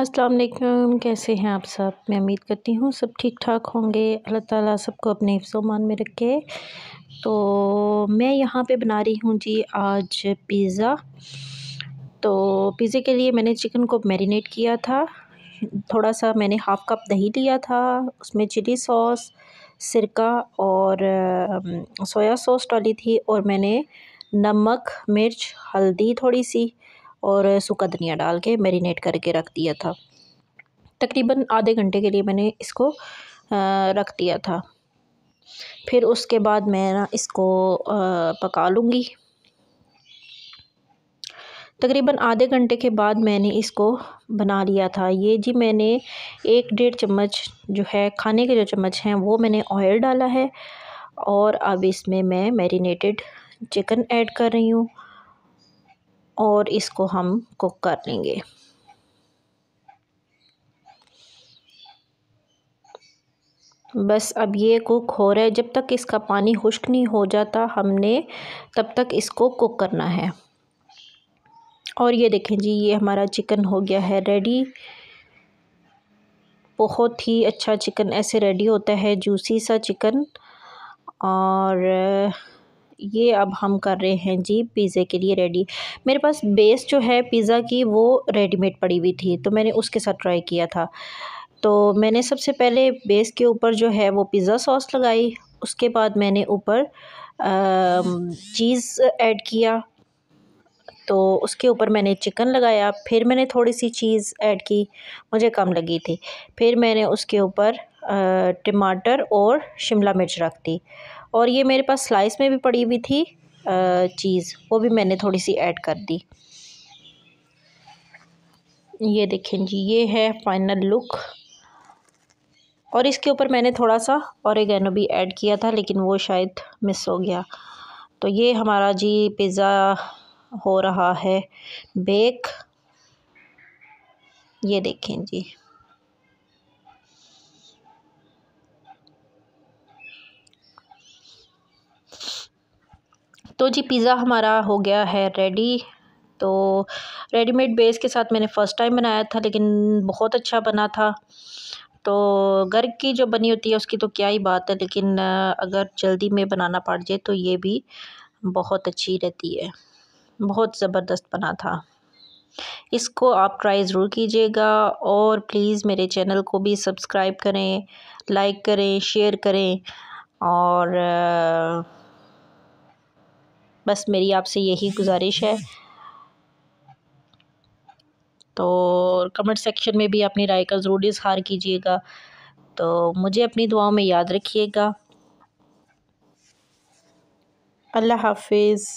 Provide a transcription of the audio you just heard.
अस्सलाम वालेकुम कैसे हैं आप सब मैं उम्मीद करती हूँ सब ठीक ठाक होंगे अल्लाह ताला सबको अपने हिफ्समान में रखे तो मैं यहाँ पे बना रही हूँ जी आज पिज़्ज़ा तो पिज़्ज़े के लिए मैंने चिकन को मैरिनेट किया था थोड़ा सा मैंने हाफ़ कप दही लिया था उसमें चिली सॉस सिरका और सोया सॉस डाली थी और मैंने नमक मिर्च हल्दी थोड़ी सी और सूखा धनिया डाल के मैरिनेट करके रख दिया था तकरीबन आधे घंटे के लिए मैंने इसको रख दिया था फिर उसके बाद मैं ना इसको पका लूँगी तकरीबन आधे घंटे के बाद मैंने इसको बना लिया था ये जी मैंने एक डेढ़ चम्मच जो है खाने के जो चम्मच हैं वो मैंने ऑयल डाला है और अब इसमें मैं मैरिनेटेड चिकन ऐड कर रही हूँ और इसको हम कुक कर लेंगे बस अब ये कुक हो रहा है जब तक इसका पानी खुश्क नहीं हो जाता हमने तब तक इसको कुक करना है और ये देखें जी ये हमारा चिकन हो गया है रेडी बहुत ही अच्छा चिकन ऐसे रेडी होता है जूसी सा चिकन और ये अब हम कर रहे हैं जी पिज़्ज़े के लिए रेडी मेरे पास बेस जो है पिज़्ज़ा की वो रेडीमेड पड़ी हुई थी तो मैंने उसके साथ ट्राई किया था तो मैंने सबसे पहले बेस के ऊपर जो है वो पिज़्ज़ा सॉस लगाई उसके बाद मैंने ऊपर चीज़ ऐड किया तो उसके ऊपर मैंने चिकन लगाया फिर मैंने थोड़ी सी चीज़ ऐड की मुझे कम लगी थी फिर मैंने उसके ऊपर टमाटर और शिमला मिर्च रख दी और ये मेरे पास स्लाइस में भी पड़ी हुई थी चीज़ वो भी मैंने थोड़ी सी ऐड कर दी ये देखें जी ये है फाइनल लुक और इसके ऊपर मैंने थोड़ा सा और औरगेनो भी ऐड किया था लेकिन वो शायद मिस हो गया तो ये हमारा जी पिज़्ज़ा हो रहा है बेक ये देखें जी तो जी पिज़्ज़ा हमारा हो गया है रेडी तो रेडीमेड बेस के साथ मैंने फ़र्स्ट टाइम बनाया था लेकिन बहुत अच्छा बना था तो घर की जो बनी होती है उसकी तो क्या ही बात है लेकिन अगर जल्दी में बनाना पड़ जाए तो ये भी बहुत अच्छी रहती है बहुत ज़बरदस्त बना था इसको आप ट्राई ज़रूर कीजिएगा और प्लीज़ मेरे चैनल को भी सब्सक्राइब करें लाइक करें शेयर करें और बस मेरी आपसे यही गुजारिश है तो कमेंट सेक्शन में भी अपनी राय का ज़रूर इजहार कीजिएगा तो मुझे अपनी दुआओं में याद रखिएगा अल्लाह हाफिज़